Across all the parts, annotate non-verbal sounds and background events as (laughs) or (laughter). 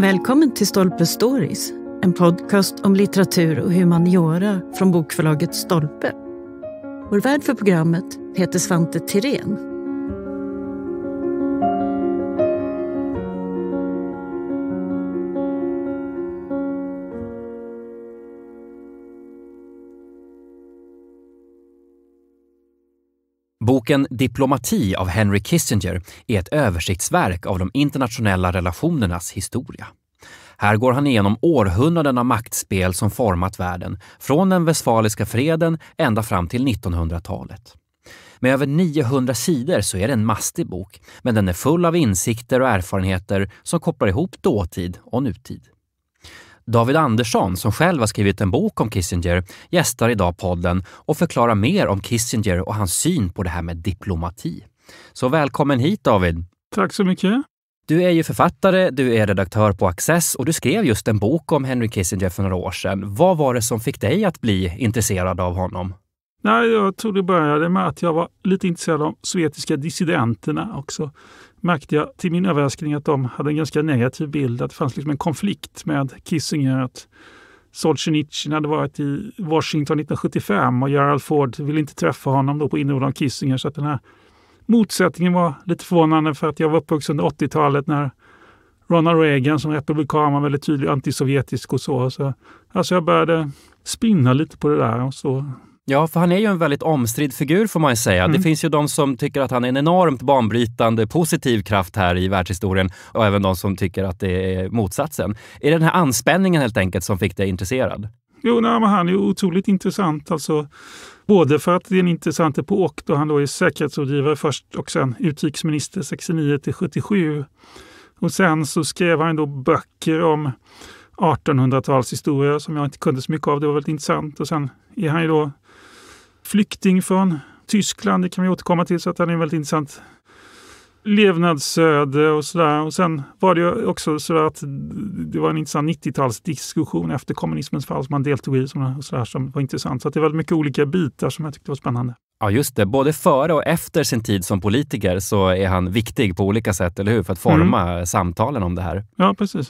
Välkommen till Stolpe Stories, en podcast om litteratur och humaniora från bokförlaget Stolpe. Vår värd för programmet heter Svante Tirén Boken Diplomati av Henry Kissinger är ett översiktsverk av de internationella relationernas historia. Här går han igenom århundraden av maktspel som format världen, från den västfaliska freden ända fram till 1900-talet. Med över 900 sidor så är det en mastig bok, men den är full av insikter och erfarenheter som kopplar ihop dåtid och nutid. David Andersson, som själv har skrivit en bok om Kissinger, gästar idag podden och förklarar mer om Kissinger och hans syn på det här med diplomati. Så välkommen hit David! Tack så mycket! Du är ju författare, du är redaktör på Access och du skrev just en bok om Henry Kissinger för några år sedan. Vad var det som fick dig att bli intresserad av honom? Nej, jag tror det började med att jag var lite intresserad av de sovjetiska dissidenterna också märkte jag till min överraskning att de hade en ganska negativ bild, att det fanns liksom en konflikt med Kissinger. Att Solzhenitsyn hade varit i Washington 1975 och Gerald Ford ville inte träffa honom då på inrådan av Kissinger. Så att den här motsättningen var lite förvånande för att jag var uppvuxen under 80-talet när Ronald Reagan som republikan var väldigt tydlig antisovjetisk och så. så alltså jag började spinna lite på det där och så Ja, för han är ju en väldigt omstridd figur får man ju säga. Mm. Det finns ju de som tycker att han är en enormt banbrytande positiv kraft här i världshistorien och även de som tycker att det är motsatsen. Är det den här anspänningen helt enkelt som fick dig intresserad? Jo, nej, han är otroligt intressant. Alltså, både för att det är en intressant epok då han då är säkerhetsrådgivare först och sen utrikesminister 69 till 77. Och sen så skrev han då böcker om 1800-talshistoria som jag inte kunde så mycket av. Det var väldigt intressant. Och sen är han ju då flykting från Tyskland. Det kan vi återkomma till så att han är väldigt intressant levnadsöde och sådär. Och sen var det också så att det var en intressant 90-talsdiskussion efter kommunismens fall som man deltog i och sådär som var intressant. Så det var mycket olika bitar som jag tyckte var spännande. Ja, just det. Både före och efter sin tid som politiker så är han viktig på olika sätt, eller hur? För att forma mm. samtalen om det här. Ja, precis.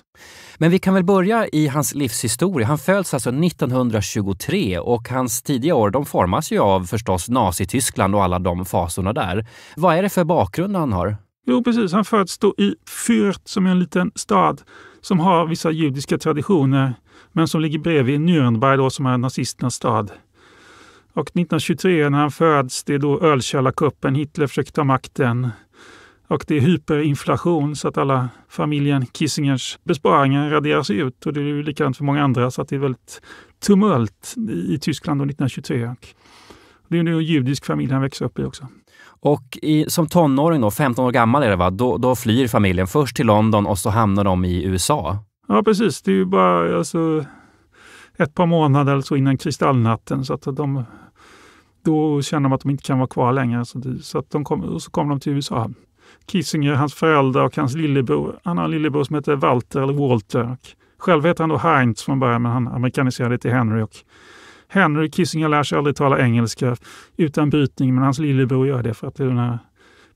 Men vi kan väl börja i hans livshistoria. Han föds alltså 1923 och hans tidiga år de formas ju av förstås Nazityskland och alla de fasorna där. Vad är det för bakgrund han har? Jo, precis. Han föds då i Fürth som är en liten stad som har vissa judiska traditioner men som ligger bredvid Nürnberg då, som är nazisternas stad. Och 1923 när han föds, det är då ölkällarkuppen, Hitler försöker ta makten. Och det är hyperinflation så att alla familjen Kissingers besparingar raderas ut och det är ju likadant för många andra så att det är väldigt tumult i Tyskland 1923. Det är en judisk familj han växer upp i också. Och i, som tonåring, då, 15 år gammal är det va, då, då, flyr familjen först till London och så hamnar de i USA? Ja precis, det är ju bara alltså, ett par månader eller så innan kristallnatten. Så att de, då känner de att de inte kan vara kvar längre. Så, det, så, att de kom, så kom de till USA. Kissinger, hans föräldrar och hans lillebror. Han har en lillebror som heter Walter eller Walter. Själv heter han då Heinz från början men han amerikaniserade till Henry. Och Henry Kissinger lär sig aldrig tala engelska utan brytning men hans lillebror gör det för att det är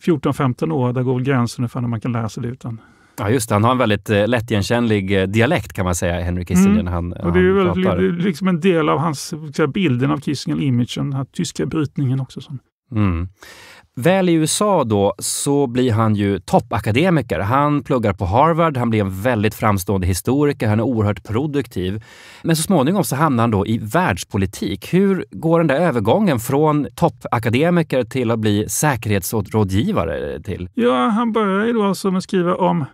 14-15 år, där går gränsen för när man kan lära sig det utan Ja, just det. Han har en väldigt eh, lättigenkännlig eh, dialekt kan man säga, Henry Kissinger. Mm. Han, och det är eh, väl pratar. liksom en del av hans, bilden av Kissinger-imagen, den här tyska brytningen också. Som. Mm. Väl i USA då så blir han ju toppakademiker. Han pluggar på Harvard, han blir en väldigt framstående historiker, han är oerhört produktiv. Men så småningom så hamnar han då i världspolitik. Hur går den där övergången från toppakademiker till att bli säkerhetsrådgivare till? Ja, han börjar ju då alltså med att skriva om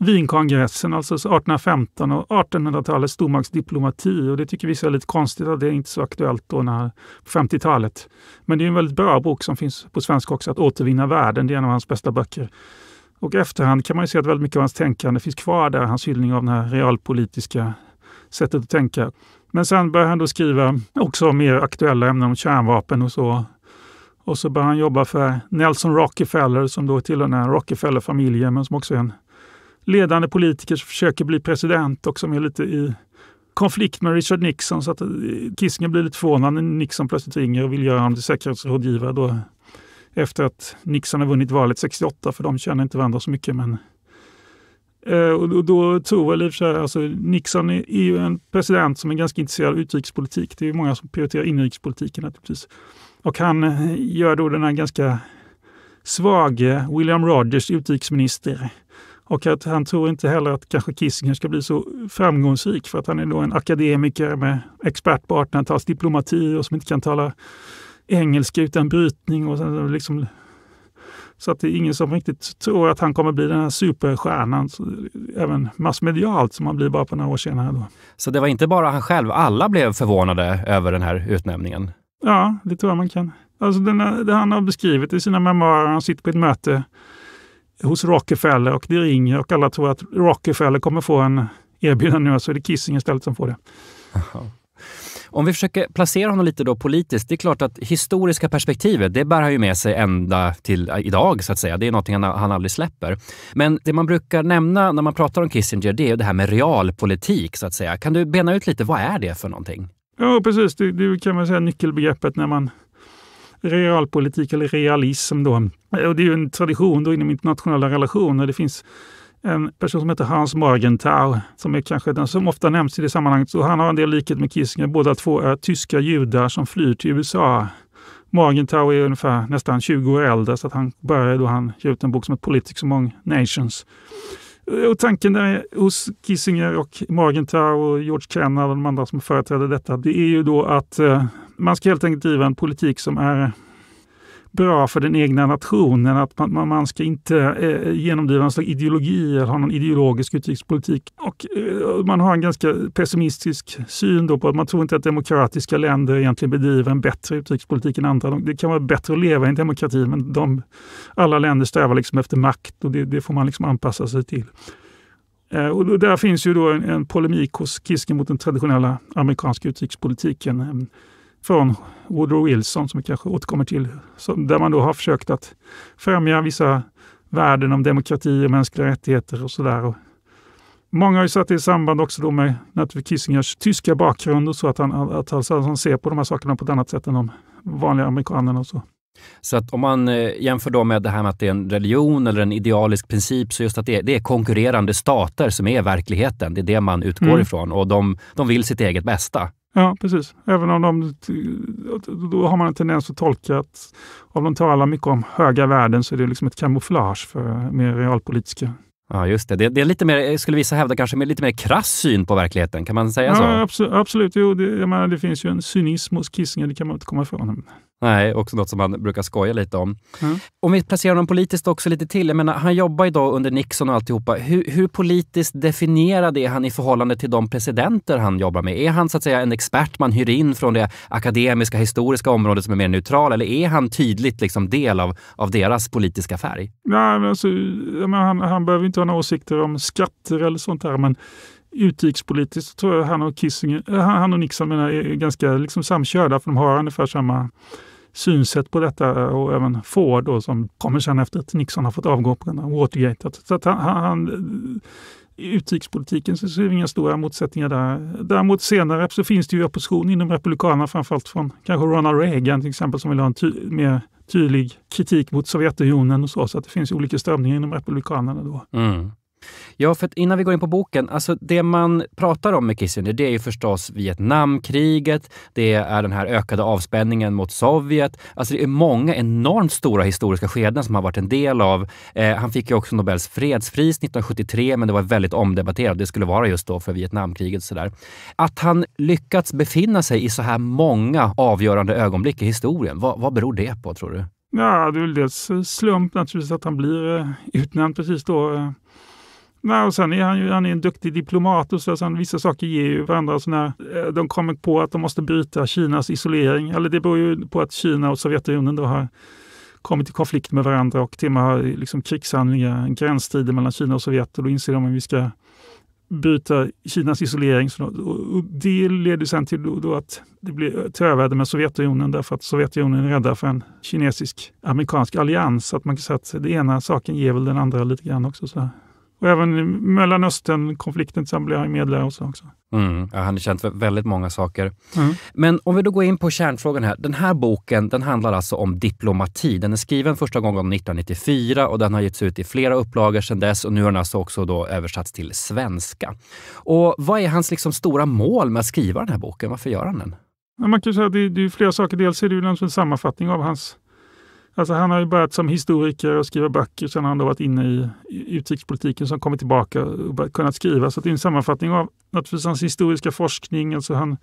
Wienkongressen, alltså 1815 och 1800-talets stormaktsdiplomati. Och det tycker vissa är lite konstigt att det är inte är så aktuellt då när, på 50-talet. Men det är en väldigt bra bok som finns på svenska också, Att återvinna världen. Det är en av hans bästa böcker. Och efterhand kan man ju se att väldigt mycket av hans tänkande finns kvar där, hans hyllning av det här realpolitiska sättet att tänka. Men sen börjar han då skriva också mer aktuella ämnen om kärnvapen och så. Och så börjar han jobba för Nelson Rockefeller som då tillhör den här Rockefeller-familjen men som också är en ledande politiker som försöker bli president och som är lite i konflikt med Richard Nixon så att eh, Kissinger blir lite förvånad när Nixon plötsligt ringer och vill göra honom till säkerhetsrådgivare då, efter att Nixon har vunnit valet 68 för de känner inte varandra så mycket. Men, eh, och då tror väl i och för sig, alltså Nixon är ju en president som är ganska intresserad av utrikespolitik. Det är många som prioriterar inrikespolitiken naturligtvis. Och han eh, gör då den här ganska svage William Rogers, utrikesminister, och att han tror inte heller att kanske Kissinger ska bli så framgångsrik för att han är då en akademiker med expert på 1800 diplomati och som inte kan tala engelska utan brytning. Och liksom, så att det är ingen som riktigt tror att han kommer bli den här superstjärnan, även massmedialt, som han blir bara på några år senare. Då. Så det var inte bara han själv, alla blev förvånade över den här utnämningen? Ja, det tror jag man kan. Alltså den, det han har beskrivit i sina memoarer, han sitter på ett möte hos Rockefeller och det ringer och alla tror att Rockefeller kommer få en erbjudande nu, så är det Kissing istället som får det. Om vi försöker placera honom lite då politiskt, det är klart att historiska perspektivet, det bär han ju med sig ända till idag så att säga. Det är någonting han, han aldrig släpper. Men det man brukar nämna när man pratar om Kissinger, det är det här med realpolitik så att säga. Kan du bena ut lite, vad är det för någonting? Ja, precis. Det, det kan man säga nyckelbegreppet när man realpolitik eller realism. Då. Och det är en tradition då inom internationella relationer. Det finns en person som heter Hans Morgenthau som är kanske den som ofta nämns i det sammanhanget. Så han har en del likhet med Kissinger. Båda två är tyska judar som flyr till USA. Morgenthau är ungefär nästan 20 år äldre så att han började då han gav ut en bok som heter Politics Among Nations. Och tanken där hos Kissinger och Morgenthau och George Kennan och de andra som företräder detta, det är ju då att eh, man ska helt enkelt driva en politik som är bra för den egna nationen. Att man, man ska inte eh, genomdriva en slags ideologi eller ha någon ideologisk utrikespolitik. Och, eh, man har en ganska pessimistisk syn då på att man tror inte att demokratiska länder egentligen bedriver en bättre utrikespolitik än andra. Det kan vara bättre att leva i en demokrati men de, alla länder strävar liksom efter makt och det, det får man liksom anpassa sig till. Eh, och där finns ju då en, en polemik hos Kiske mot den traditionella amerikanska utrikespolitiken från Woodrow Wilson, som vi kanske återkommer till, där man då har försökt att främja vissa värden om demokrati och mänskliga rättigheter och sådär. Många har ju satt det i samband också då med Kissingers tyska bakgrund och så, att han, alltså att han ser på de här sakerna på ett annat sätt än de vanliga amerikanerna. Och så. Så att om man eh, jämför då med det här med att det är en religion eller en idealisk princip, så just att det är, det är konkurrerande stater som är verkligheten. Det är det man utgår mm. ifrån och de, de vill sitt eget bästa. Ja, precis. Även om de, då har man en tendens att tolka att om de talar mycket om höga värden så är det liksom ett kamouflage för mer realpolitiska. Ja, just det. det. Det, är lite mer, skulle vissa hävda, kanske med lite mer krass syn på verkligheten. Kan man säga ja, så? Ja, absolut. Jo, det, menar, det finns ju en cynism hos Kissinger, det kan man inte komma ifrån. Nej, också något som han brukar skoja lite om. Mm. Om vi placerar honom politiskt också lite till. Jag menar, han jobbar idag under Nixon och alltihopa. Hur, hur politiskt definierad är han i förhållande till de presidenter han jobbar med? Är han så att säga en expert man hyr in från det akademiska, historiska området som är mer neutral? Eller är han tydligt liksom del av, av deras politiska färg? Nej, men alltså, menar, han, han behöver inte ha några åsikter om skatter eller sånt där. Men utrikespolitiskt tror jag han och, Kissinger, eh, han och Nixon menar, är ganska liksom samkörda för de har ungefär samma synsätt på detta eh, och även Ford då, som kommer sen efter att Nixon har fått avgå på grund av Watergate. Så att han, han, eh, I utrikespolitiken så ser vi inga stora motsättningar där. Däremot senare så finns det ju opposition inom Republikanerna, framförallt från kanske Ronald Reagan till exempel som vill ha en ty mer tydlig kritik mot Sovjetunionen och så. Så att det finns olika strömningar inom Republikanerna då. Mm. Ja, för att innan vi går in på boken, alltså det man pratar om med Kissinger, det är ju förstås Vietnamkriget, det är den här ökade avspänningen mot Sovjet. Alltså det är många enormt stora historiska skeden som han varit en del av. Eh, han fick ju också Nobels fredspris 1973, men det var väldigt omdebatterat. Det skulle vara just då för Vietnamkriget. Sådär. Att han lyckats befinna sig i så här många avgörande ögonblick i historien, vad, vad beror det på tror du? Ja, det är väl dels slump naturligtvis att han blir eh, utnämnd precis då eh, Nej, och sen är han ju han är en duktig diplomat och så, sen vissa saker ger ju varandra. Så när eh, de kommer på att de måste bryta Kinas isolering, eller det beror ju på att Kina och Sovjetunionen då har kommit i konflikt med varandra och till och med har eh, liksom krigshandlingar, gränsstrider mellan Kina och Sovjet och då inser de att vi ska bryta Kinas isolering. Så det leder sen till då att det blir töväder med Sovjetunionen därför att Sovjetunionen är rädda för en kinesisk-amerikansk allians. Så att man kan säga att den ena saken ger väl den andra lite grann också. Så. Och även Mellanöstern-konflikten till blir han medlare hos också. Mm. Ja, han har känt väldigt många saker. Mm. Men om vi då går in på kärnfrågan här. Den här boken den handlar alltså om diplomati. Den är skriven första gången 1994 och den har getts ut i flera upplagor sedan dess och nu har den alltså också då översatts till svenska. Och vad är hans liksom stora mål med att skriva den här boken? Varför gör han den? Ja, man kan säga att det, det är flera saker. Dels är det en sammanfattning av hans Alltså han har ju börjat som historiker och skriva böcker. Sen har han då varit inne i utrikespolitiken som kommit tillbaka och kunnat skriva. Så det är en sammanfattning av hans historiska forskning. Alltså han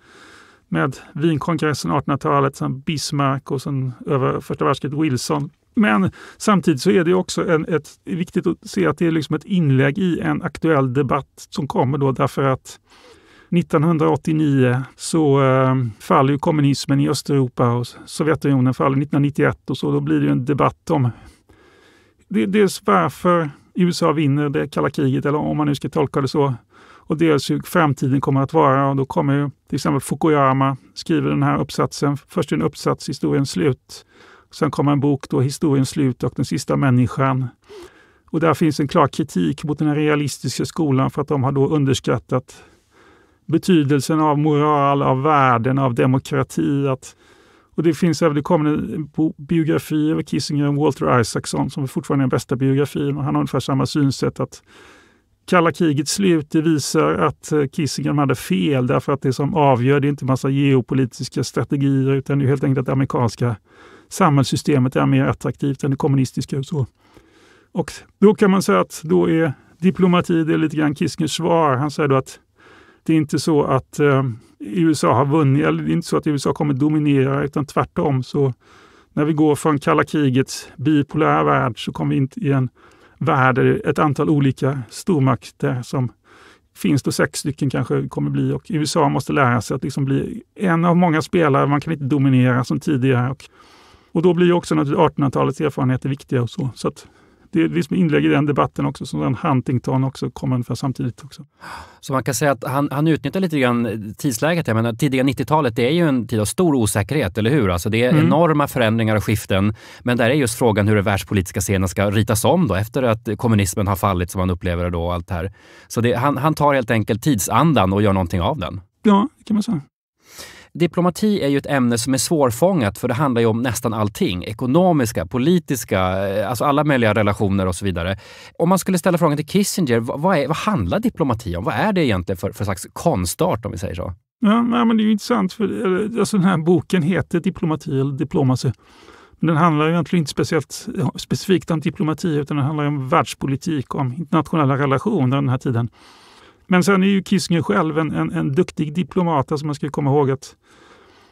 med Wienkongressen 1800-talet, sen Bismarck och sen över första världskriget Wilson. Men samtidigt så är det också en, ett, viktigt att se att det är liksom ett inlägg i en aktuell debatt som kommer då därför att 1989 så eh, faller ju kommunismen i Östeuropa och Sovjetunionen faller 1991 och så då blir det en debatt om dels varför USA vinner det kalla kriget, eller om man nu ska tolka det så, och dels hur framtiden kommer att vara. Och då kommer ju till exempel Fukuyama skriver den här uppsatsen. Först en uppsats, Historiens slut. Sen kommer en bok, då, Historiens slut och Den sista människan. Och där finns en klar kritik mot den realistiska skolan för att de har då underskattat betydelsen av moral, av värden, av demokrati. Att, och det finns det kom en biografi över Kissinger om Walter Isaacson som fortfarande är den bästa biografin och han har ungefär samma synsätt att kalla krigets slut det visar att eh, Kissinger hade fel därför att det som avgör det är inte massa geopolitiska strategier utan det är helt enkelt att det amerikanska samhällssystemet är mer attraktivt än det kommunistiska. Och, så. och då kan man säga att då är diplomati det är lite grann Kissingers svar. Han säger då att det är inte så att eh, USA har vunnit, eller det är inte så att USA kommer dominera, utan tvärtom. så När vi går från kalla krigets bipolära värld så kommer vi in i en värld där det ett antal olika stormakter som finns då sex stycken kanske kommer bli och USA måste lära sig att liksom bli en av många spelare. Man kan inte dominera som tidigare. Och, och då blir också 1800-talets erfarenheter viktiga och så. så att det är liksom inlägg i den debatten också som Huntington också kom ungefär samtidigt. också. Så man kan säga att han, han utnyttjar lite grann tidsläget. Jag menar, tidiga 90-talet det är ju en tid av stor osäkerhet, eller hur? Alltså det är mm. enorma förändringar och skiften. Men där är just frågan hur den världspolitiska scenen ska ritas om då, efter att kommunismen har fallit som man upplever det då. allt här. Så det, han, han tar helt enkelt tidsandan och gör någonting av den. Ja, det kan man säga diplomati är ju ett ämne som är svårfångat för det handlar ju om nästan allting. Ekonomiska, politiska, eh, alltså alla möjliga relationer och så vidare. Om man skulle ställa frågan till Kissinger, vad, är, vad handlar diplomati om? Vad är det egentligen för, för slags konstart om vi säger så? Ja, men det är ju intressant, för alltså den här boken heter Diplomati eller Diplomacy. den handlar ju egentligen inte speciellt, specifikt om diplomati utan den handlar om världspolitik, om internationella relationer den här tiden. Men sen är ju Kissinger själv en, en, en duktig diplomat. Alltså man ska komma ihåg att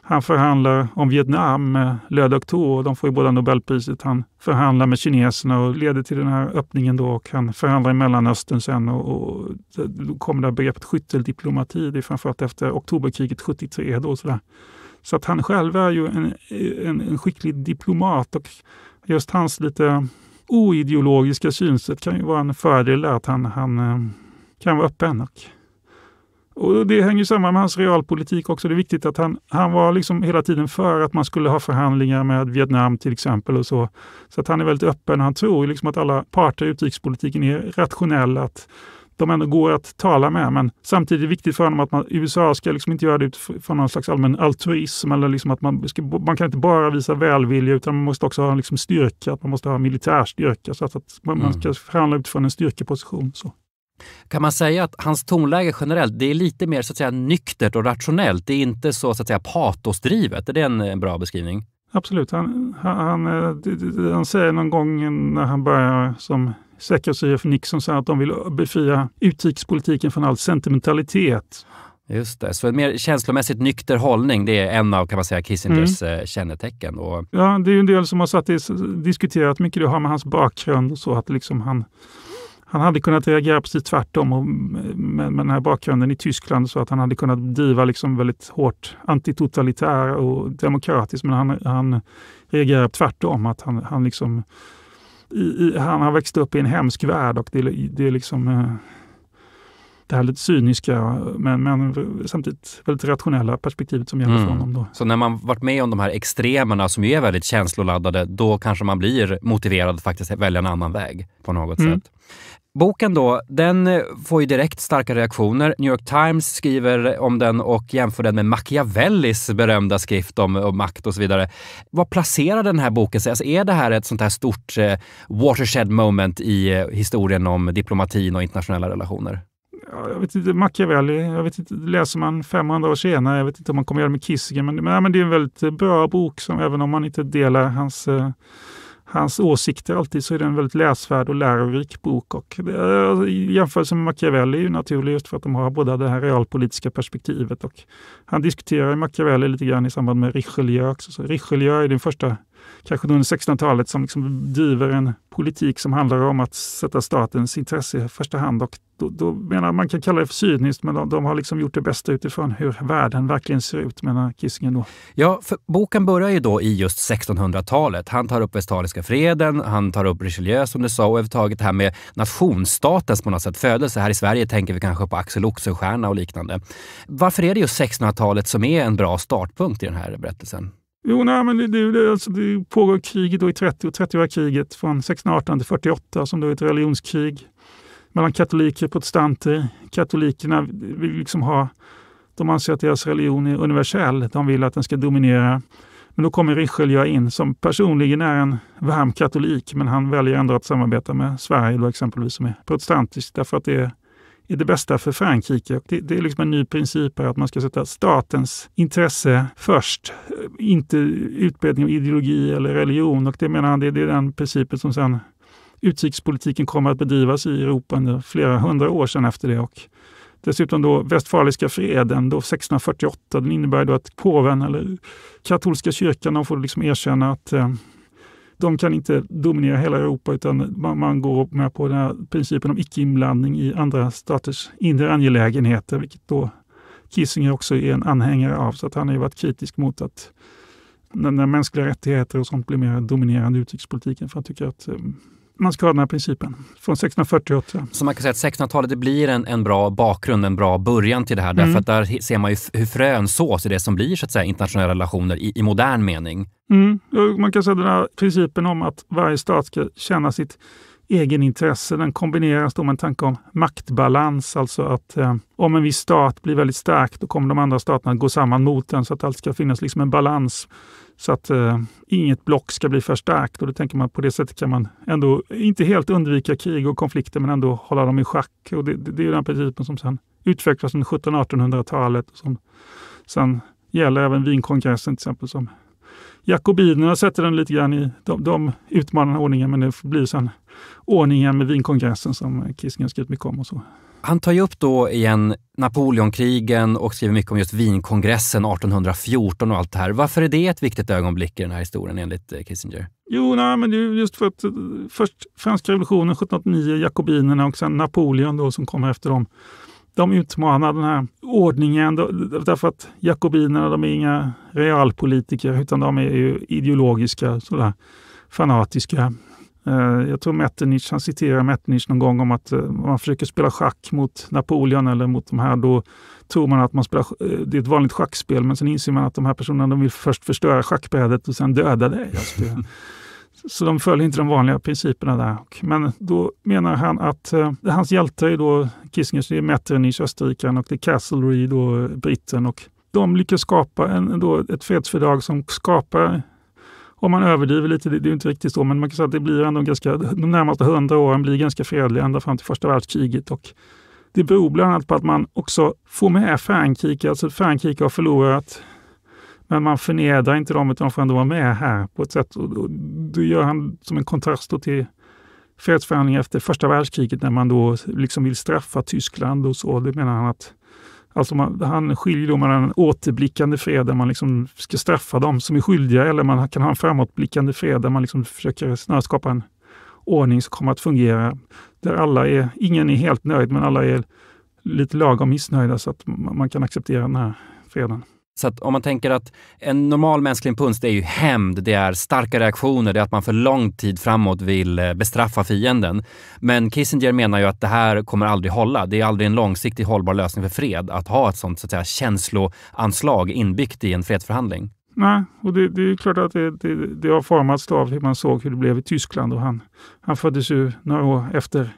han förhandlar om Vietnam med Le Docteur och de får ju båda Nobelpriset. Han förhandlar med kineserna och leder till den här öppningen då och han förhandlar i Mellanöstern sen och, och då kommer det här begreppet skytteldiplomati. Det är framförallt efter oktoberkriget 73 då. Så, så att han själv är ju en, en, en skicklig diplomat och just hans lite oideologiska synsätt kan ju vara en fördel att han, han eh, kan vara öppen. Och, och det hänger samman med hans realpolitik också. Det är viktigt att han, han var liksom hela tiden för att man skulle ha förhandlingar med Vietnam till exempel. och Så Så att han är väldigt öppen. Han tror liksom att alla parter i utrikespolitiken är rationella. Att de ändå går att tala med. Men samtidigt är det viktigt för honom att man, USA ska liksom inte göra det utifrån någon slags allmän altruism. Eller liksom att man, ska, man kan inte bara visa välvilja utan man måste också ha liksom styrka, man måste ha militärstyrka Så att, man, mm. ska förhandla utifrån en styrkeposition. Så. Kan man säga att hans tonläge generellt, det är lite mer så att säga nyktert och rationellt. Det är inte så, så att säga patosdrivet. Är det en, en bra beskrivning? Absolut. Han, han, han, eh, säger någon gång när han börjar som säkerhetschef Nixon säger att de vill befria utrikespolitiken från all sentimentalitet. Just det, så en mer känslomässigt nykter hållning, det är en av kan man säga, Kissingers mm. Eh, kännetecken. Och... Ja, det är en del som har satt, diskuterat mycket det har med hans bakgrund och så, att liksom han han hade kunnat reagera precis tvärtom och med, med den här bakgrunden i Tyskland så att han hade kunnat driva liksom väldigt hårt antitotalitär och demokratiskt. Men han, han reagerar tvärtom. Att han, han, liksom, i, i, han har växt upp i en hemsk värld och det, det är liksom eh, det här lite cyniska men, men samtidigt väldigt rationella perspektivet som gäller mm. för honom. Då. Så när man varit med om de här extremerna som ju är väldigt känsloladdade, då kanske man blir motiverad att faktiskt välja en annan väg på något mm. sätt. Boken då, den får ju direkt starka reaktioner. New York Times skriver om den och jämför den med Machiavellis berömda skrift om, om makt och så vidare. Vad placerar den här boken sig? Alltså är det här ett sånt här stort eh, watershed moment i eh, historien om diplomatin och internationella relationer? jag vet inte, Machiavelli, jag vet inte, läser man 500 år senare, jag vet inte om man kommer göra det med Kissinger, men, men, men det är en väldigt eh, bra bok som även om man inte delar hans eh, hans åsikter alltid så är det en väldigt läsvärd och lärorik bok. Och eh, jämförelsen med Machiavelli är ju naturlig just för att de har båda det här realpolitiska perspektivet. Och han diskuterar Machiavelli lite grann i samband med Richelieu. Också. Så Richelieu är den första kanske under 1600-talet som liksom driver en politik som handlar om att sätta statens intresse i första hand. Och då, då menar man kan kalla det för cyniskt, men de, de, har liksom gjort det bästa utifrån hur världen verkligen ser ut, menar Kissinger då. Ja, boken börjar ju då i just 1600-talet. Han tar upp Westfaliska freden, han tar upp Richelieu som du sa och överhuvudtaget det här med nationsstatens på något sätt födelse. Här i Sverige tänker vi kanske på Axel Oxenstierna och liknande. Varför är det just 1600-talet som är en bra startpunkt i den här berättelsen? Jo, nej, men det, det, alltså, det pågår kriget då i 30 30-åriga kriget från 1618 till 48 som då är ett religionskrig mellan katoliker och protestanter. Katolikerna vill liksom ha, de anser att deras religion är universell. De vill att den ska dominera. Men då kommer Richelieu in som personligen är en varm katolik men han väljer ändå att samarbeta med Sverige då exempelvis som är protestantiskt därför att det är är det bästa för Frankrike. Det, det är liksom en ny princip här att man ska sätta statens intresse först, eh, inte utbredning av ideologi eller religion. Och det menar han, det, det är den principen som sen utrikespolitiken kommer att bedrivas i Europa under flera hundra år sedan efter det. Och Dessutom då Westfaliska freden då 1648, den innebär då att påven eller katolska kyrkan får liksom erkänna att eh, de kan inte dominera hela Europa utan man, man går med på den här principen om icke-inblandning i andra staters inre angelägenheter, vilket då Kissinger också är en anhängare av. Så att han har ju varit kritisk mot att när, när mänskliga rättigheter och sånt blir mer dominerande i utrikespolitiken för han tycker att ehm, man ska ha den här principen från 1648. Så man kan säga att 1600-talet blir en, en bra bakgrund, en bra början till det här. Mm. Därför att där ser man ju hur frön sås i det som blir så att säga, internationella relationer i, i modern mening. Mm. Man kan säga den här principen om att varje stat ska känna sitt egenintresse, den kombineras då med en tanke om maktbalans, alltså att eh, om en viss stat blir väldigt stark, då kommer de andra staterna att gå samman mot den så att allt ska finnas liksom en balans så att eh, inget block ska bli för starkt. Och då tänker man på det sättet kan man ändå inte helt undvika krig och konflikter, men ändå hålla dem i schack. Och det, det, det är den principen som sedan utvecklas under 1700-1800-talet och som sedan gäller även Wienkongressen till exempel som Jakobinerna sätter den lite grann i, de, de utmanar ordningen men det blir sen ordningen med Wienkongressen som Kissinger skrivit mycket om och så. Han tar ju upp då igen Napoleonkrigen och skriver mycket om just Wienkongressen 1814 och allt det här. Varför är det ett viktigt ögonblick i den här historien enligt eh, Kissinger? Jo, nej, men det är just för att eh, först franska revolutionen 1789, jakobinerna och sen Napoleon då som kommer efter dem de utmanar den här ordningen därför att jakobinerna de är inga realpolitiker utan de är ju ideologiska, sådär, fanatiska. Eh, jag tror Metternich, han citerar Metternich någon gång om att eh, man försöker spela schack mot Napoleon eller mot de här, då tror man att man spelar, eh, det är ett vanligt schackspel men sen inser man att de här personerna de vill först förstöra schackbrädet och sen döda dig. Så de följer inte de vanliga principerna där. Men då menar han att eh, hans hjältar är då Kissinger, det är Metternich, österrikaren och det är Castlereagh, då britten. Och de lyckas skapa en, då ett fredsfördrag som skapar om man överdriver lite, det, det är inte riktigt så, men man kan säga att det blir ändå ganska, de närmaste hundra åren blir ganska fredliga ända fram till första världskriget. Och det beror bland annat på att man också får med Frankrike, alltså Frankrike har förlorat men man förnedrar inte dem utan de får ändå vara med här på ett sätt. Och, det gör han som en kontrast till fredsförhandlingar efter första världskriget när man då liksom vill straffa Tyskland och så. Det menar han att Alltså man, han skiljer då mellan en återblickande fred där man liksom ska straffa dem som är skyldiga eller man kan ha en framåtblickande fred där man liksom försöker skapa en ordning som kommer att fungera. Där alla är, ingen är helt nöjd men alla är lite lagom missnöjda så att man kan acceptera den här freden. Så om man tänker att en normal mänsklig impuls det är ju hämnd, det är starka reaktioner, det är att man för lång tid framåt vill eh, bestraffa fienden. Men Kissinger menar ju att det här kommer aldrig hålla. Det är aldrig en långsiktig hållbar lösning för fred att ha ett sånt så att säga, känsloanslag inbyggt i en fredsförhandling. Nej, och det, det är klart att det, det, det har formats av hur man såg hur det blev i Tyskland och han, han föddes ju några år efter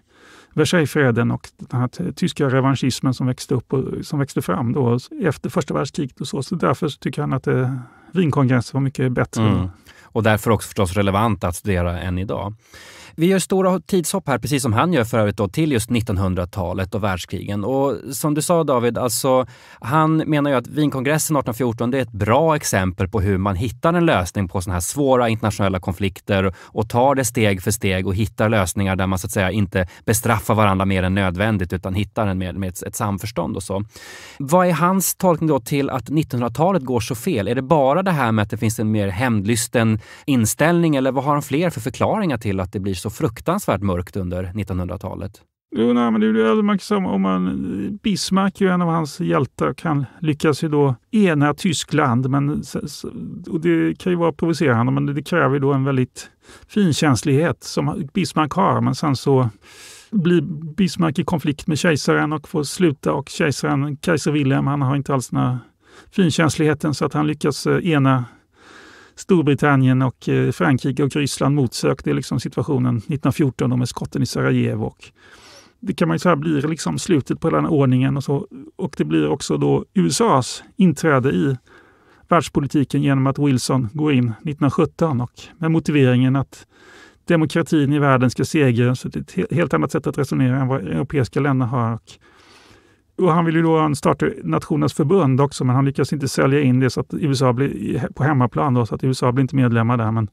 Versaillesfreden och den här tyska revanschismen som växte, upp och, som växte fram då, efter första världskriget. och så. så därför så tycker han att eh, Wienkongressen var mycket bättre. Mm. Och därför också förstås relevant att studera än idag. Vi gör stora tidshopp här, precis som han gör för övrigt, då, till just 1900-talet och världskrigen. Och som du sa David, alltså, han menar ju att Wienkongressen 1814 är ett bra exempel på hur man hittar en lösning på sådana här svåra internationella konflikter och tar det steg för steg och hittar lösningar där man så att säga inte bestraffar varandra mer än nödvändigt utan hittar en med, med ett, ett samförstånd och så. Vad är hans tolkning då till att 1900-talet går så fel? Är det bara det här med att det finns en mer hämndlysten inställning eller vad har han fler för förklaringar till att det blir så så fruktansvärt mörkt under 1900-talet. Jo, nej, men det är väl samma om man... Bismarck är ju en av hans hjältar och han lyckas ju då ena Tyskland. Men, och det kan ju vara provocerande, men det kräver då en väldigt finkänslighet som Bismarck har. Men sen så blir Bismarck i konflikt med kejsaren och får sluta och kejsaren, kejsar Wilhelm, han har inte alls den här finkänsligheten så att han lyckas eh, ena Storbritannien och eh, Frankrike och Ryssland motsökte liksom situationen 1914 med skotten i Sarajevo. Och det kan man säga blir liksom slutet på den ordningen och, så, och det blir också då USAs inträde i världspolitiken genom att Wilson går in 1917 och med motiveringen att demokratin i världen ska segra. Så det är ett helt annat sätt att resonera än vad europeiska länder har. Och och han ville då starta Nationernas förbund också, men han lyckas inte sälja in det så att USA blir på hemmaplan. Då, så att USA blir inte medlemmar där. Men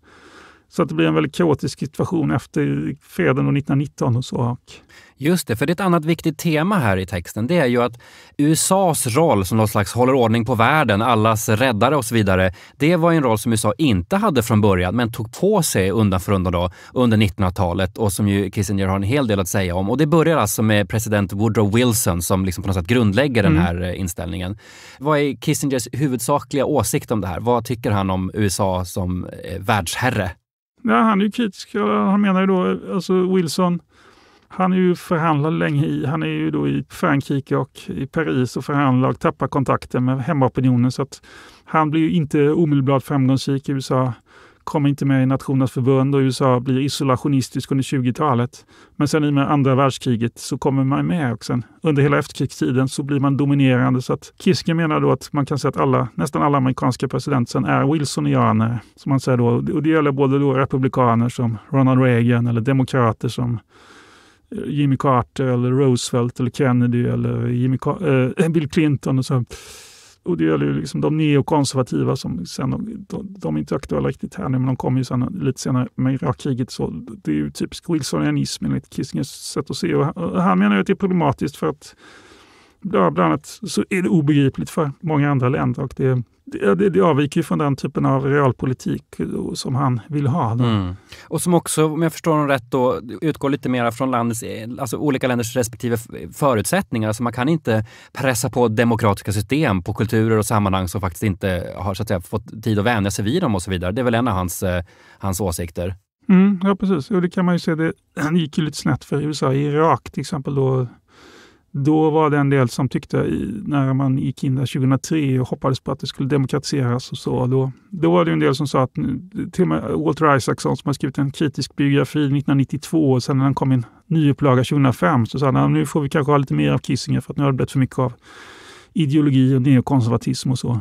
så att det blir en väldigt kaotisk situation efter freden och 1919 hos Irak. Just det, för det är ett annat viktigt tema här i texten. Det är ju att USAs roll som någon slags håller ordning på världen, allas räddare och så vidare. Det var en roll som USA inte hade från början, men tog på sig undan för undan då, under 1900-talet och som ju Kissinger har en hel del att säga om. Och det börjar alltså med president Woodrow Wilson som liksom på något sätt grundlägger mm. den här eh, inställningen. Vad är Kissingers huvudsakliga åsikt om det här? Vad tycker han om USA som eh, världsherre? Ja, han är ju kritisk. Han menar ju då, alltså Wilson, han är ju förhandlad länge i. Han är ju då i Frankrike och i Paris och förhandlar och tappar kontakten med hemmaopinionen. Så att han blir ju inte omedelbart framgångsrik i USA kommer inte med i Nationernas förbund och USA blir isolationistisk under 20-talet. Men sen i och med andra världskriget så kommer man med och sen under hela efterkrigstiden så blir man dominerande. Så att Kissinger menar då att man kan säga att alla, nästan alla amerikanska presidenter är wilsonianer. Som man säger då, och det gäller både då republikaner som Ronald Reagan eller demokrater som eh, Jimmy Carter eller Roosevelt eller Kennedy eller Jimmy, äh, (laughs) Bill Clinton och så och det gäller ju liksom de neokonservativa som sen, de, de är inte aktuella riktigt här nu, men de kommer ju sen, lite senare med Irakkriget. Så det är ju typisk wilsonianism enligt Kissingers sätt att se. Och han, och han menar att det är problematiskt för att bland annat så är det obegripligt för många andra länder och det det, det, avviker ju från den typen av realpolitik eh, som han vill ha. Mm. Och som också, om jag förstår honom rätt, då, utgår lite mer från landets, alltså olika länders respektive förutsättningar. Alltså man kan inte pressa på demokratiska system på kulturer och sammanhang som faktiskt inte har så att säga, fått tid att vänja sig vid dem och så vidare. Det är väl en av hans, eh, hans åsikter. Mm, ja, precis. Och det kan man ju se, det, (clears throat) gick ju lite snett för USA i Irak till exempel. då då var det en del som tyckte, när man gick in där 2003 och hoppades på att det skulle demokratiseras och så, då, då var det en del som sa att till och med Walter Isaacson som har skrivit en kritisk biografi 1992 och sen när han kom i en nyupplaga 2005 så sa han att nu får vi kanske ha lite mer av Kissinger för att nu har det blivit för mycket av ideologi och neokonservatism och så.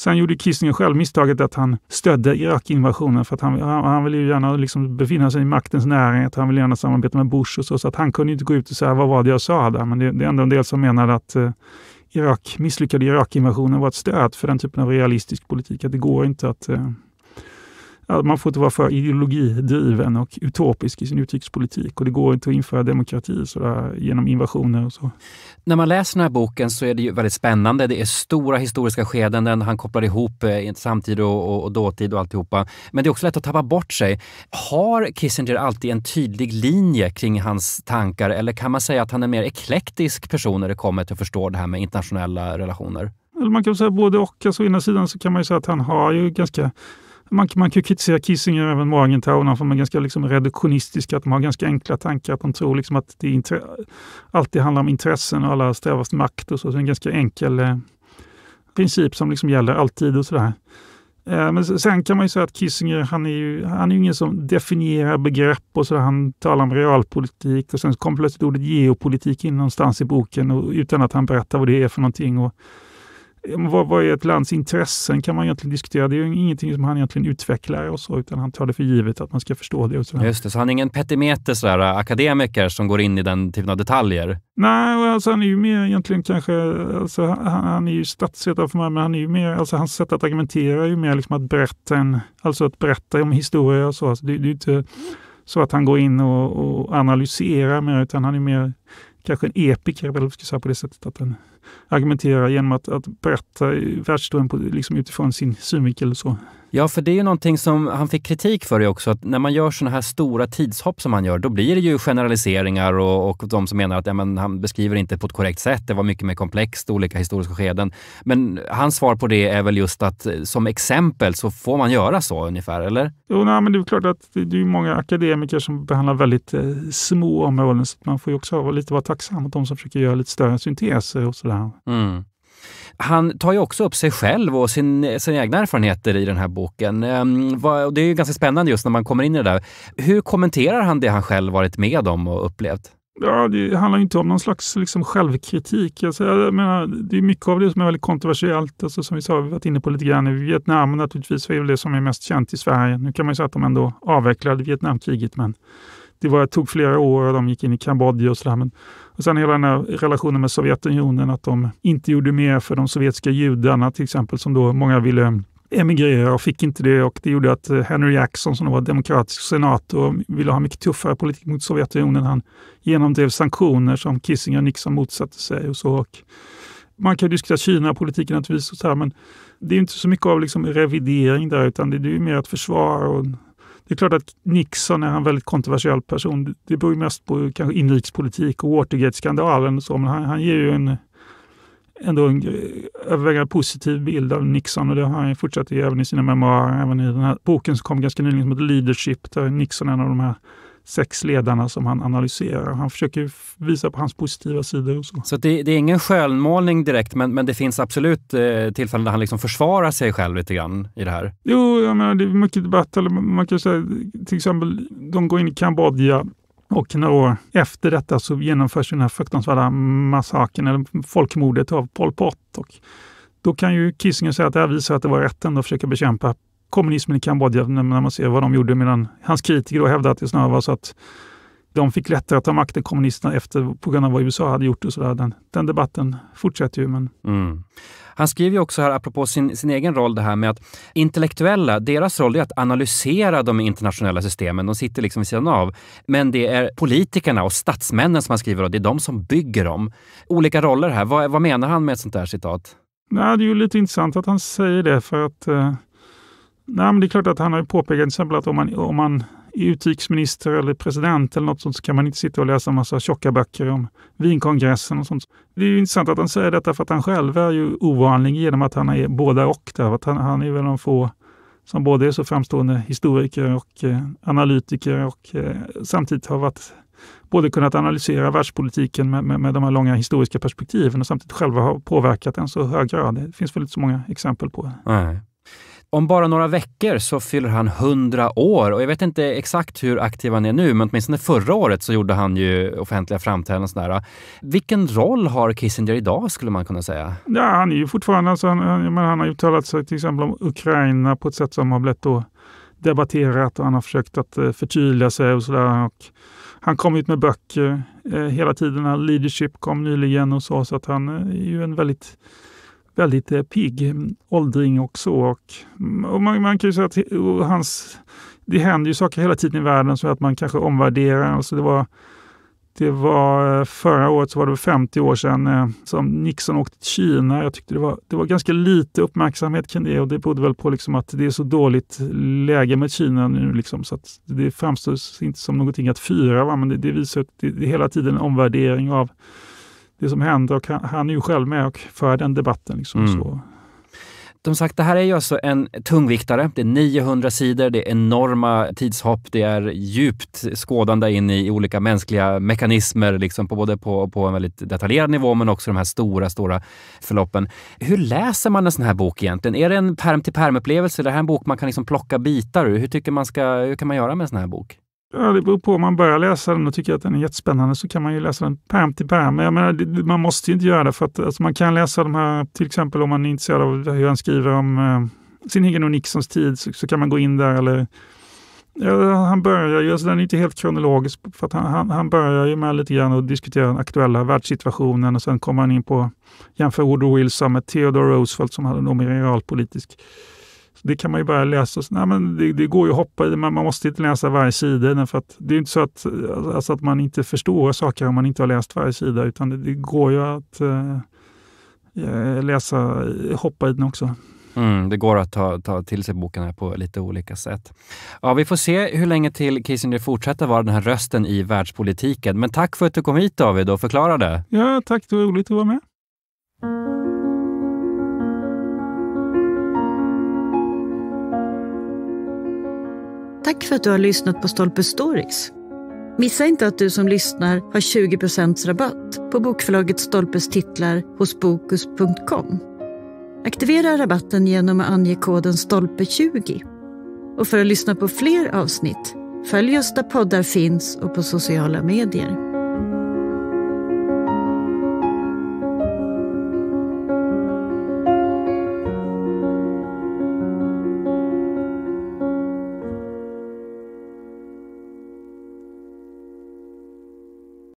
Sen gjorde Kissinger själv misstaget att han stödde Irak-invasionen för att han, han, han ville ju gärna liksom befinna sig i maktens närhet. Han ville gärna samarbeta med Bush och så, så att han kunde inte gå ut och säga vad var det jag sa där. Men det, det är ändå en del som menade att eh, Irak, misslyckade Irak-invasionen var ett stöd för den typen av realistisk politik. Att det går inte att eh, Alltså man får inte vara för ideologidriven och utopisk i sin utrikespolitik och det går inte att införa demokrati sådär, genom invasioner och så. När man läser den här boken så är det ju väldigt spännande. Det är stora historiska skeden, han kopplar ihop eh, samtid och, och, och dåtid och alltihopa. Men det är också lätt att tappa bort sig. Har Kissinger alltid en tydlig linje kring hans tankar eller kan man säga att han är en mer eklektisk person när det kommer till att förstå det här med internationella relationer? Eller man kan säga både och. Alltså, å ena sidan så kan man säga att han har ju ganska man, man kan kritisera Kissinger och även Morgenthau, för de är ganska liksom reduktionistiska, att de har ganska enkla tankar, att de tror liksom att det intre, alltid handlar om intressen och alla strävar efter makt och så. så en ganska enkel eh, princip som liksom gäller alltid och sådär. Eh, men sen kan man ju säga att Kissinger, han är ju, han är ju ingen som definierar begrepp och sådär. Han talar om realpolitik och sen kom plötsligt ordet geopolitik in någonstans i boken och, utan att han berättar vad det är för någonting. Och, vad, vad är ett lands intressen kan man egentligen diskutera. Det är ju ingenting som han egentligen utvecklar och så, utan han tar det för givet att man ska förstå det. Och Just det, så han är ingen petimeter sådär, äh, akademiker som går in i den typen av detaljer? Nej, alltså han är ju mer egentligen kanske, alltså, han, han är ju statsvetare för mig, men han är ju mer, alltså, hans sätt att argumentera är ju mer liksom att berätta, en, alltså att berätta om historia och så. Alltså, det, det är inte så att han går in och, och analyserar mer, utan han är mer kanske en epiker, eller ska säga på det sättet att den argumentera genom att, att berätta världshistorien liksom utifrån sin synvinkel. Så. Ja, för det är ju någonting som han fick kritik för också, att när man gör sådana här stora tidshopp som han gör, då blir det ju generaliseringar och, och de som menar att ja, men han beskriver inte på ett korrekt sätt, det var mycket mer komplext, olika historiska skeden. Men hans svar på det är väl just att eh, som exempel så får man göra så ungefär, eller? Jo, nej, men det är klart att det, det är många akademiker som behandlar väldigt eh, små områden, så man får ju också vara lite vara tacksam mot de som försöker göra lite större synteser och sådär. Mm han tar ju också upp sig själv och sin, sina egna erfarenheter i den här boken. Ehm, det är ju ganska spännande just när man kommer in i det där. Hur kommenterar han det han själv varit med om och upplevt? Ja, det handlar inte om någon slags liksom självkritik. Alltså, jag menar, det är mycket av det som är väldigt kontroversiellt. Alltså, som vi sa, vi varit inne på lite grann i Vietnam naturligtvis var det, som är mest känt i Sverige. Nu kan man säga att de ändå avvecklade Vietnamkriget, men det var, tog flera år och de gick in i Kambodja och sådär. Men och sen hela den här relationen med Sovjetunionen, att de inte gjorde mer för de sovjetiska judarna till exempel, som då många ville emigrera och fick inte det och det gjorde att eh, Henry Jackson som var demokratisk senator ville ha mycket tuffare politik mot Sovjetunionen. Han genomdrev sanktioner som Kissinger och Nixon motsatte sig och så. Och man kan diskutera Kina-politiken naturligtvis, och så här, men det är inte så mycket av liksom revidering där utan det är mer att försvara och det är klart att Nixon är en väldigt kontroversiell person. Det beror mest på kanske inrikespolitik och Watergate-skandalen och så, men han, han ger ju en ändå en övervägande positiv bild av Nixon och det har han fortsatt i även i sina memoarer, även i den här boken som kom ganska nyligen som heter Leadership där Nixon är en av de här sex ledarna som han analyserar. Han försöker visa på hans positiva sidor. Och så så det, det är ingen skönmålning direkt, men, men det finns absolut eh, tillfällen där han liksom försvarar sig själv lite grann i det här? Jo, jag menar, det är mycket debatt. Eller man kan säga, till exempel, de går in i Kambodja och några år efter detta så genomförs den här fruktansvärda massakern, eller folkmordet av Pol Pot. Och då kan ju Kissinger säga att det här visar att det var rätt ändå att försöka bekämpa kommunismen i Kambodja när man ser vad de gjorde medan hans kritiker hävdade att det snarare var så att de fick lättare att ta makten, kommunisterna, efter, på grund av vad USA hade gjort. och så den, den, debatten fortsätter ju. Men... Mm. Han skriver också här, apropå sin, sin egen roll, det här med att intellektuella, deras roll är att analysera de internationella systemen. De sitter liksom vid sidan av. Men det är politikerna och statsmännen som han skriver och det är de som bygger dem. Olika roller här. Vad, vad menar han med ett sånt där citat? Nej, det är ju lite intressant att han säger det, för att eh Nej, men det är klart att han har påpekat till exempel att om man, om man är utrikesminister eller president eller något sånt så kan man inte sitta och läsa en massa tjocka böcker om vinkongressen och sånt. Det är intressant att han säger detta för att han själv är ju ovanlig genom att han är båda och. Där. Att han, han är väl de få som både är så framstående historiker och eh, analytiker och eh, samtidigt har varit både kunnat analysera världspolitiken med, med, med, de här långa historiska perspektiven och samtidigt själva har påverkat den så hög grad. Det finns väl inte så många exempel på. Nej om bara några veckor så fyller han 100 år och jag vet inte exakt hur aktiv han är nu, men åtminstone förra året så gjorde han ju offentliga framträdanden sådär. Vilken roll har Kissinger idag skulle man kunna säga? Ja, han är ju fortfarande, alltså, han, han har uttalat sig till exempel om Ukraina på ett sätt som har blivit då debatterat och han har försökt att eh, förtydliga sig och sådär. Han kom ut med böcker eh, hela tiden. Leadership kom nyligen och sa så att han eh, är ju en väldigt väldigt eh, pigg mm, åldring och så. Mm, och, och man, man, kan ju säga att hans, det händer ju saker hela tiden i världen så att man kanske omvärderar. Alltså det var, det var eh, förra året så var det 50 år sedan eh, som Nixon åkte till Kina. Jag tyckte det var, det var ganska lite uppmärksamhet kring det och det berodde väl på liksom att det är så dåligt läge med Kina nu. Liksom, så att det framstår inte som någonting att fyra va? men det, det visar att det, det hela tiden en omvärdering av det som händer och han, han är ju själv med och för den debatten. Liksom, mm. så. De sagt, det här är ju alltså en tungviktare. Det är 900 sidor, det är enorma tidshopp, det är djupt skådande in i olika mänskliga mekanismer, liksom på, både på, på en väldigt detaljerad nivå men också de här stora, stora förloppen. Hur läser man en sån här bok egentligen? Är det en perm till perm upplevelse? Är det här en bok man kan liksom plocka bitar ur? Hur, tycker man ska, hur kan man göra med en sån här bok? Ja, det beror på. Om man börjar läsa den och tycker att den är jättespännande så kan man ju läsa den pärm till pärm. Men jag menar, det, man måste ju inte göra det. för att alltså, Man kan läsa de här, till exempel om man är intresserad av hur han skriver om eh, sin egen och Nixons tid så, så kan man gå in där. eller ja, Han börjar ju, alltså, den är inte helt kronologisk, för att han, han, han börjar ju med lite grann och diskutera den aktuella världssituationen och sen kommer han in på, jämför Woodrow Wilson med Theodore Roosevelt som hade en mer realpolitisk det kan man ju bara läsa. Så, nej, men det, det, går ju att hoppa i, man, man måste inte läsa varje sida. För att, det är inte så att, alltså att man inte förstår saker om man inte har läst varje sida, utan det, det går ju att eh, eh, läsa, hoppa i den också. Mm, det går att ta, ta till sig boken här på lite olika sätt. Ja, vi får se hur länge till Kissinger fortsätter vara den här rösten i världspolitiken. Men tack för att du kom hit David och förklarade. Ja, tack. Det var roligt att vara med. Tack för att du har lyssnat på Stolpe Stories. Missa inte att du som lyssnar har 20 rabatt på bokförlaget Stolpes titlar hos Bokus.com. Aktivera rabatten genom att ange koden STOLPE20. Och för att lyssna på fler avsnitt, följ oss där poddar finns och på sociala medier.